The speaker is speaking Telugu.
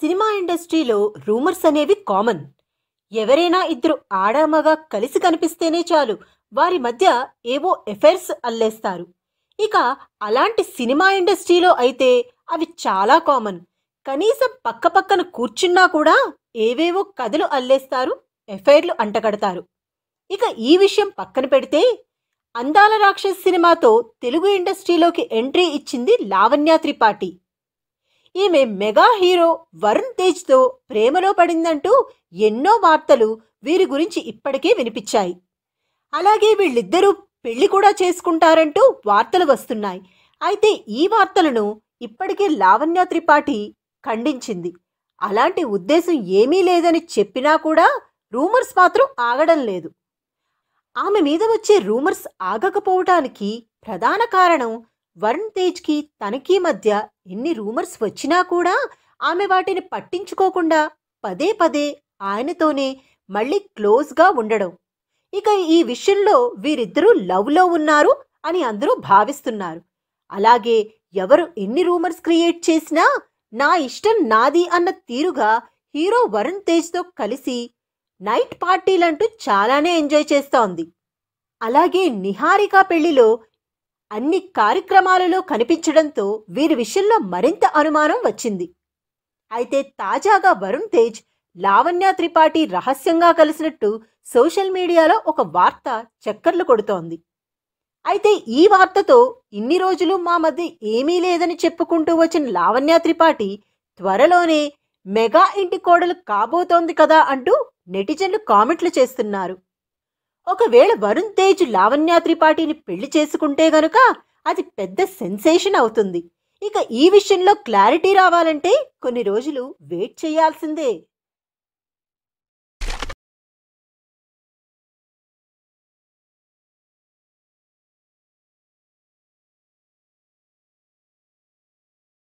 సినిమా ఇండస్ట్రీలో రూమర్స్ అనేవి కామన్ ఎవరైనా ఇద్దరు ఆడామగా కలిసి కనిపిస్తేనే చాలు వారి మధ్య ఏవో ఎఫైర్స్ అల్లేస్తారు ఇక అలాంటి సినిమా ఇండస్ట్రీలో అయితే అవి చాలా కామన్ కనీసం పక్క పక్కన కూర్చున్నా కూడా ఏవేవో కథలు అల్లేస్తారు ఎఫైర్లు అంటగడతారు ఇక ఈ విషయం పక్కన పెడితే అందాల రాక్షస్ సినిమాతో తెలుగు ఇండస్ట్రీలోకి ఎంట్రీ ఇచ్చింది లావణ్య త్రిపాఠి ఈమె మెగా హీరో వరుణ్ తేజ్తో ప్రేమలో పడిందంటూ ఎన్నో వార్తలు వీరి గురించి ఇప్పటికే వినిపించాయి అలాగే వీళ్ళిద్దరూ పెళ్లి కూడా చేసుకుంటారంటూ వార్తలు వస్తున్నాయి అయితే ఈ వార్తలను ఇప్పటికే లావణ్య త్రిపాఠి ఖండించింది అలాంటి ఉద్దేశం ఏమీ లేదని చెప్పినా కూడా రూమర్స్ మాత్రం ఆగడం లేదు ఆమె మీద వచ్చే రూమర్స్ ఆగకపోవటానికి ప్రధాన కారణం వరుణ్ తేజ్కి తనకీ మధ్య ఎన్ని రూమర్స్ వచ్చినా కూడా ఆమె వాటిని పట్టించుకోకుండా పదే పదే ఆయనతోనే మళ్ళీ క్లోజ్గా ఉండడం ఇక ఈ విషయంలో వీరిద్దరూ లవ్లో ఉన్నారు అని అందరూ భావిస్తున్నారు అలాగే ఎవరు ఎన్ని రూమర్స్ క్రియేట్ చేసినా నా ఇష్టం నాది అన్న తీరుగా హీరో వరుణ్ తేజ్తో కలిసి నైట్ పార్టీలంటూ చాలానే ఎంజాయ్ చేస్తోంది అలాగే నిహారిక పెళ్లిలో అన్ని కార్యక్రమాలలో కనిపించడంతో వీరి విషయంలో మరింత అనుమానం వచ్చింది అయితే తాజాగా వరుణ్ తేజ్ లావణ్య త్రిపాఠి రహస్యంగా కలిసినట్టు సోషల్ మీడియాలో ఒక వార్త చక్కర్లు కొడుతోంది అయితే ఈ వార్తతో ఇన్ని రోజులు మా మధ్య ఏమీ లేదని చెప్పుకుంటూ వచ్చిన లావణ్య త్రిపాఠి త్వరలోనే మెగా ఇంటి కోడలు కాబోతోంది కదా అంటూ నెటిజన్లు కామెంట్లు చేస్తున్నారు ఒకవేళ వరుణ్ తేజ్ లావణ్య త్రిపాఠిని పెళ్లి చేసుకుంటే గనుక అది పెద్ద సెన్సేషన్ అవుతుంది ఇక ఈ విషయంలో క్లారిటీ రావాలంటే కొన్ని రోజులు వెయిట్ చేయాల్సిందే